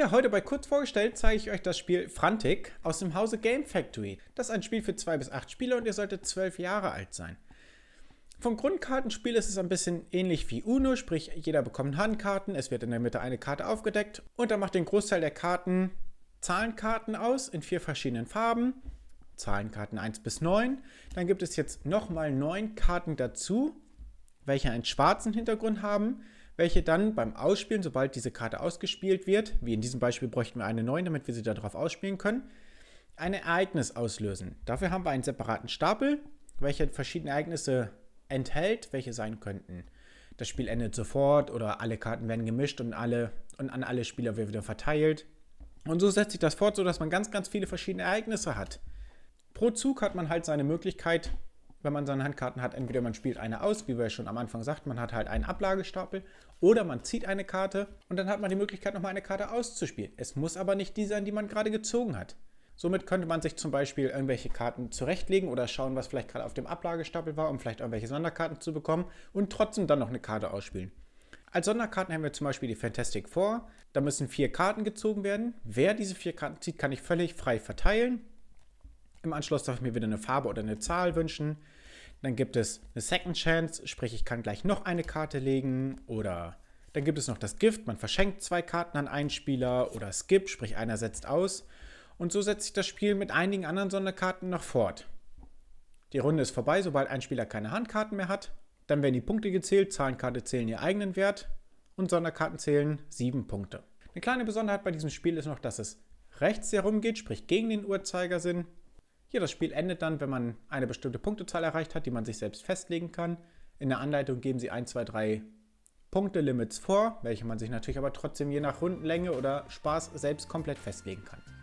Ja, heute bei Kurz vorgestellt zeige ich euch das Spiel Frantic aus dem Hause Game Factory. Das ist ein Spiel für zwei bis acht Spieler und ihr solltet zwölf Jahre alt sein. Vom Grundkartenspiel ist es ein bisschen ähnlich wie Uno, sprich jeder bekommt Handkarten, es wird in der Mitte eine Karte aufgedeckt und dann macht den Großteil der Karten Zahlenkarten aus in vier verschiedenen Farben. Zahlenkarten 1 bis 9. Dann gibt es jetzt nochmal neun Karten dazu, welche einen schwarzen Hintergrund haben welche dann beim Ausspielen, sobald diese Karte ausgespielt wird, wie in diesem Beispiel bräuchten wir eine 9, damit wir sie darauf ausspielen können, ein Ereignis auslösen. Dafür haben wir einen separaten Stapel, welcher verschiedene Ereignisse enthält, welche sein könnten. Das Spiel endet sofort oder alle Karten werden gemischt und, alle, und an alle Spieler wird wieder verteilt. Und so setzt sich das fort, sodass man ganz, ganz viele verschiedene Ereignisse hat. Pro Zug hat man halt seine Möglichkeit, wenn man seine Handkarten hat. Entweder man spielt eine aus, wie wir schon am Anfang sagten, man hat halt einen Ablagestapel oder man zieht eine Karte und dann hat man die Möglichkeit, nochmal eine Karte auszuspielen. Es muss aber nicht die sein, die man gerade gezogen hat. Somit könnte man sich zum Beispiel irgendwelche Karten zurechtlegen oder schauen, was vielleicht gerade auf dem Ablagestapel war, um vielleicht irgendwelche Sonderkarten zu bekommen und trotzdem dann noch eine Karte ausspielen. Als Sonderkarten haben wir zum Beispiel die Fantastic Four. Da müssen vier Karten gezogen werden. Wer diese vier Karten zieht, kann ich völlig frei verteilen. Im Anschluss darf ich mir wieder eine Farbe oder eine Zahl wünschen. Dann gibt es eine Second Chance, sprich ich kann gleich noch eine Karte legen oder dann gibt es noch das Gift, man verschenkt zwei Karten an einen Spieler oder Skip, sprich einer setzt aus. Und so setzt sich das Spiel mit einigen anderen Sonderkarten noch fort. Die Runde ist vorbei, sobald ein Spieler keine Handkarten mehr hat. Dann werden die Punkte gezählt, Zahlenkarte zählen ihr eigenen Wert und Sonderkarten zählen sieben Punkte. Eine kleine Besonderheit bei diesem Spiel ist noch, dass es rechts herum geht, sprich gegen den Uhrzeigersinn. Hier, das Spiel endet dann, wenn man eine bestimmte Punktezahl erreicht hat, die man sich selbst festlegen kann. In der Anleitung geben sie 1, 2, 3 Punkte-Limits vor, welche man sich natürlich aber trotzdem je nach Rundenlänge oder Spaß selbst komplett festlegen kann.